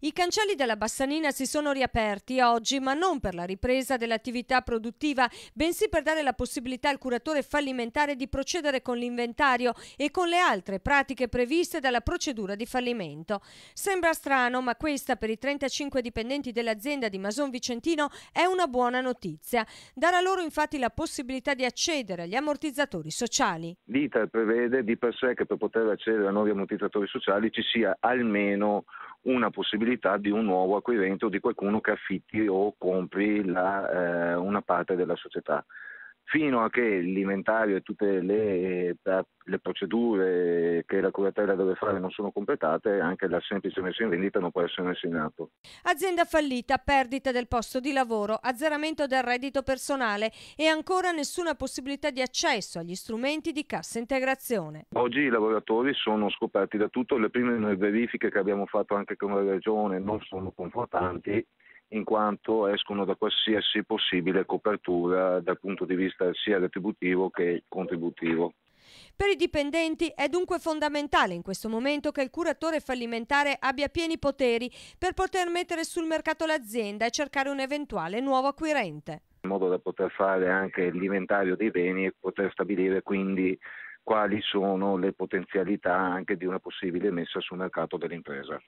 I cancelli della Bassanina si sono riaperti oggi, ma non per la ripresa dell'attività produttiva, bensì per dare la possibilità al curatore fallimentare di procedere con l'inventario e con le altre pratiche previste dalla procedura di fallimento. Sembra strano, ma questa per i 35 dipendenti dell'azienda di Mason Vicentino è una buona notizia. Darà loro infatti la possibilità di accedere agli ammortizzatori sociali. L'ITA prevede di per sé che per poter accedere a nuovi ammortizzatori sociali ci sia almeno una possibilità di un nuovo acquirente o di qualcuno che affitti o compri la, eh, una parte della società fino a che l'inventario e tutte le, eh, le procedure che la curatela deve fare non sono completate, anche la semplice messa in vendita non può essere messa in atto. Azienda fallita, perdita del posto di lavoro, azzeramento del reddito personale e ancora nessuna possibilità di accesso agli strumenti di cassa integrazione. Oggi i lavoratori sono scoperti da tutto, le prime verifiche che abbiamo fatto anche con la Regione non sono confortanti in quanto escono da qualsiasi possibile copertura dal punto di vista sia retributivo che contributivo. Per i dipendenti è dunque fondamentale in questo momento che il curatore fallimentare abbia pieni poteri per poter mettere sul mercato l'azienda e cercare un eventuale nuovo acquirente. In modo da poter fare anche l'inventario dei beni e poter stabilire quindi quali sono le potenzialità anche di una possibile messa sul mercato dell'impresa.